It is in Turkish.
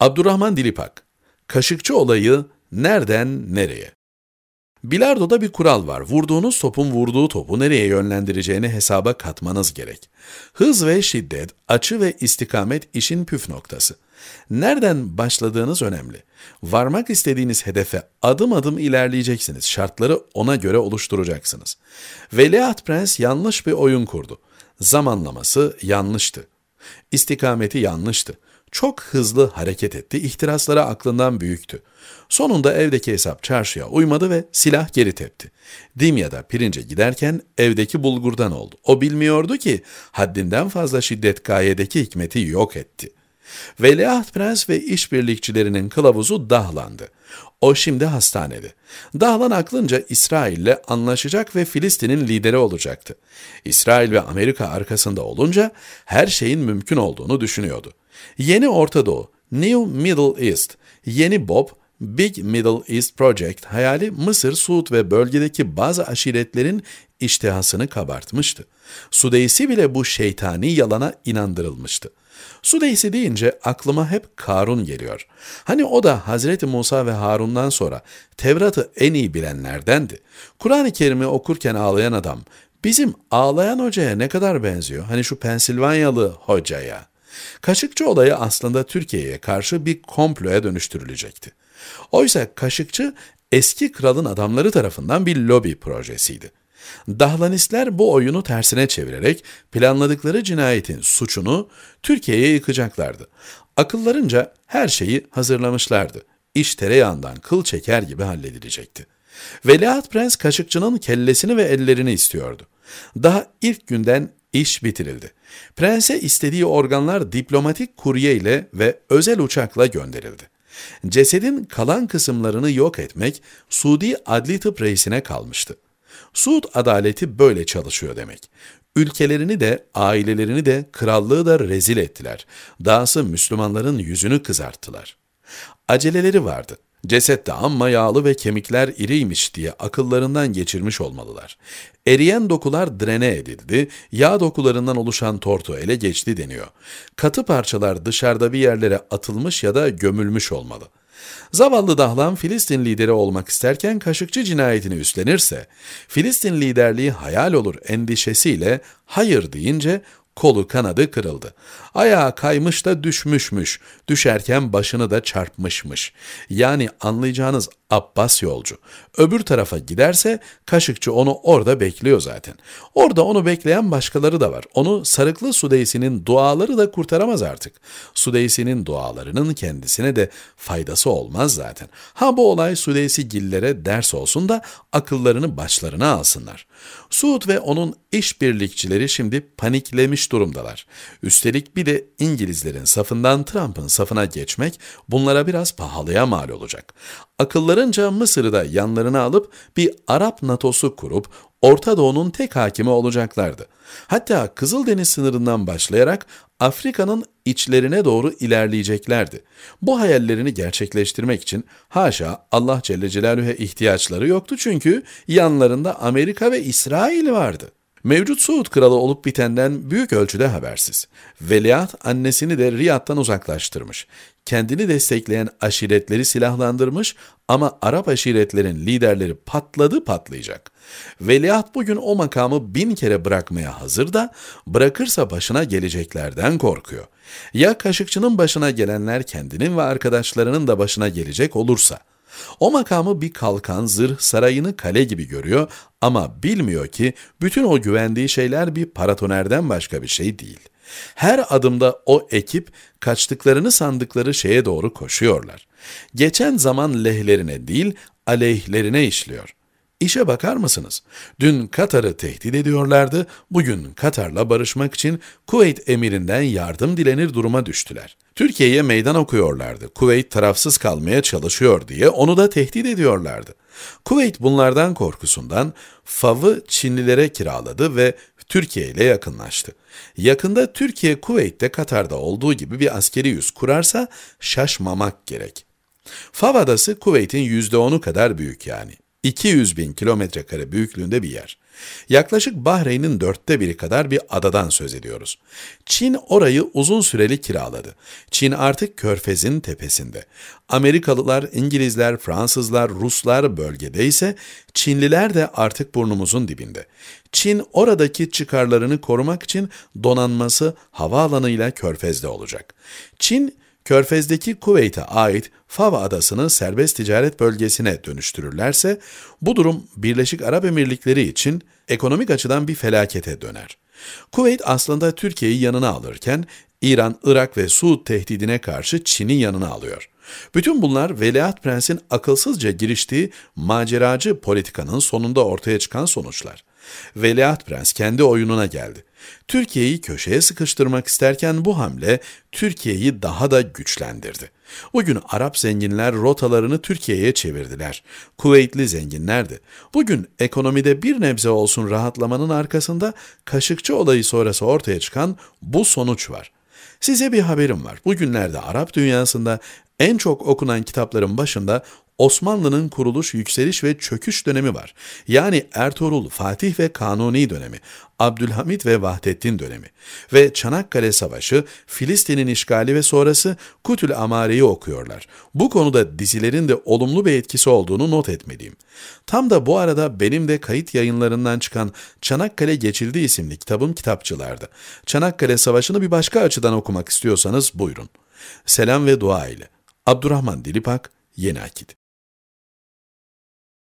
Abdurrahman Dilipak, Kaşıkçı olayı nereden nereye? Bilardo'da bir kural var. Vurduğunuz topun vurduğu topu nereye yönlendireceğini hesaba katmanız gerek. Hız ve şiddet, açı ve istikamet işin püf noktası. Nereden başladığınız önemli. Varmak istediğiniz hedefe adım adım ilerleyeceksiniz. Şartları ona göre oluşturacaksınız. Veliaht Prens yanlış bir oyun kurdu. Zamanlaması yanlıştı. İstikameti yanlıştı. Çok hızlı hareket etti, ihtiraslara aklından büyüktü. Sonunda evdeki hesap çarşıya uymadı ve silah geri tepti. Dimya'da pirince giderken evdeki bulgurdan oldu. O bilmiyordu ki haddinden fazla şiddet gayedeki hikmeti yok etti. Veliaht Prens ve işbirlikçilerinin kılavuzu Dahlan'dı. O şimdi hastanede. Dahlan aklınca İsrail'le anlaşacak ve Filistin'in lideri olacaktı. İsrail ve Amerika arkasında olunca her şeyin mümkün olduğunu düşünüyordu. Yeni Orta Doğu, New Middle East, Yeni Bob, Big Middle East Project hayali Mısır, Suud ve bölgedeki bazı aşiretlerin iştihasını kabartmıştı. Sudeysi bile bu şeytani yalana inandırılmıştı. Sudeysi deyince aklıma hep Karun geliyor. Hani o da Hazreti Musa ve Harun'dan sonra Tevrat'ı en iyi bilenlerdendi. Kur'an-ı Kerim'i okurken ağlayan adam, bizim ağlayan hocaya ne kadar benziyor? Hani şu Pensilvanyalı hocaya. Kaşıkçı olayı aslında Türkiye'ye karşı bir komploya dönüştürülecekti. Oysa Kaşıkçı eski kralın adamları tarafından bir lobi projesiydi. Dahlanisler bu oyunu tersine çevirerek planladıkları cinayetin suçunu Türkiye'ye yıkacaklardı. Akıllarınca her şeyi hazırlamışlardı. İş tereyağından kıl çeker gibi halledilecekti. Veliaht Prens Kaşıkçı'nın kellesini ve ellerini istiyordu. Daha ilk günden İş bitirildi. Prense istediği organlar diplomatik kurye ile ve özel uçakla gönderildi. Cesedin kalan kısımlarını yok etmek Suudi Adli Tıp Reisi'ne kalmıştı. Suud adaleti böyle çalışıyor demek. Ülkelerini de, ailelerini de, krallığı da rezil ettiler. Dahası Müslümanların yüzünü kızarttılar. Aceleleri vardı. Cesette amma yağlı ve kemikler iriymiş diye akıllarından geçirmiş olmalılar. Eriyen dokular drene edildi, yağ dokularından oluşan tortu ele geçti deniyor. Katı parçalar dışarıda bir yerlere atılmış ya da gömülmüş olmalı. Zavallı Dahlan Filistin lideri olmak isterken Kaşıkçı cinayetini üstlenirse, Filistin liderliği hayal olur endişesiyle hayır deyince kolu kanadı kırıldı. ayağı kaymış da düşmüşmüş, düşerken başını da çarpmışmış. Yani anlayacağınız Abbas yolcu. Öbür tarafa giderse Kaşıkçı onu orada bekliyor zaten. Orada onu bekleyen başkaları da var. Onu sarıklı Sudeysinin duaları da kurtaramaz artık. Sudeysinin dualarının kendisine de faydası olmaz zaten. Ha bu olay Sudeysi gillere ders olsun da akıllarını başlarına alsınlar. Suud ve onun işbirlikçileri şimdi paniklemiş durumdalar. Üstelik bir de İngilizlerin safından Trump'ın safına geçmek bunlara biraz pahalıya mal olacak. Akıllarınca Mısır'ı da yanlarına alıp bir Arap NATO'su kurup Orta Doğu'nun tek hakimi olacaklardı. Hatta Kızıldeniz sınırından başlayarak Afrika'nın içlerine doğru ilerleyeceklerdi. Bu hayallerini gerçekleştirmek için haşa Allah Celle Celaluhu'ya ihtiyaçları yoktu çünkü yanlarında Amerika ve İsrail vardı. Mevcut Suud kralı olup bitenden büyük ölçüde habersiz. Veliaht annesini de Riyad'dan uzaklaştırmış. Kendini destekleyen aşiretleri silahlandırmış ama Arap aşiretlerin liderleri patladı patlayacak. Veliaht bugün o makamı bin kere bırakmaya hazır da bırakırsa başına geleceklerden korkuyor. Ya Kaşıkçı'nın başına gelenler kendinin ve arkadaşlarının da başına gelecek olursa.'' O makamı bir kalkan, zırh, sarayını kale gibi görüyor ama bilmiyor ki bütün o güvendiği şeyler bir paratonerden başka bir şey değil. Her adımda o ekip kaçtıklarını sandıkları şeye doğru koşuyorlar. Geçen zaman lehlerine değil aleyhlerine işliyor. İşe bakar mısınız? Dün Katar'ı tehdit ediyorlardı, bugün Katar'la barışmak için Kuveyt emirinden yardım dilenir duruma düştüler. Türkiye'ye meydan okuyorlardı, Kuveyt tarafsız kalmaya çalışıyor diye onu da tehdit ediyorlardı. Kuveyt bunlardan korkusundan Fav'ı Çinlilere kiraladı ve Türkiye ile yakınlaştı. Yakında Türkiye Kuveyt'te Katar'da olduğu gibi bir askeri yüz kurarsa şaşmamak gerek. Fav adası Kuveyt'in %10'u kadar büyük yani. 200 bin kilometre kare büyüklüğünde bir yer. Yaklaşık Bahreyn'in dörtte biri kadar bir adadan söz ediyoruz. Çin orayı uzun süreli kiraladı. Çin artık körfezin tepesinde. Amerikalılar, İngilizler, Fransızlar, Ruslar bölgede ise Çinliler de artık burnumuzun dibinde. Çin oradaki çıkarlarını korumak için donanması havaalanıyla körfezde olacak. Çin, Körfez'deki Kuveyt'e ait Fava Adası'nı serbest ticaret bölgesine dönüştürürlerse, bu durum Birleşik Arap Emirlikleri için ekonomik açıdan bir felakete döner. Kuveyt aslında Türkiye'yi yanına alırken, İran, Irak ve Suud tehdidine karşı Çin'i yanına alıyor. Bütün bunlar Veliaht Prens'in akılsızca giriştiği maceracı politikanın sonunda ortaya çıkan sonuçlar. Veliaht Prens kendi oyununa geldi. Türkiye'yi köşeye sıkıştırmak isterken bu hamle Türkiye'yi daha da güçlendirdi. O gün Arap zenginler rotalarını Türkiye'ye çevirdiler. Kuveytli zenginlerdi. Bugün ekonomide bir nebze olsun rahatlamanın arkasında Kaşıkçı olayı sonrası ortaya çıkan bu sonuç var. Size bir haberim var. Bugünlerde Arap dünyasında en çok okunan kitapların başında Osmanlı'nın kuruluş, yükseliş ve çöküş dönemi var. Yani Ertuğrul, Fatih ve Kanuni dönemi, Abdülhamit ve Vahdettin dönemi ve Çanakkale Savaşı, Filistin'in işgali ve sonrası Kutül Amare'yi okuyorlar. Bu konuda dizilerin de olumlu bir etkisi olduğunu not etmeliyim. Tam da bu arada benim de kayıt yayınlarından çıkan Çanakkale Geçildi isimli kitabım kitapçılarda. Çanakkale Savaşı'nı bir başka açıdan okumak istiyorsanız buyurun. Selam ve dua ile. Abdurrahman Dilipak, Yeni Akit.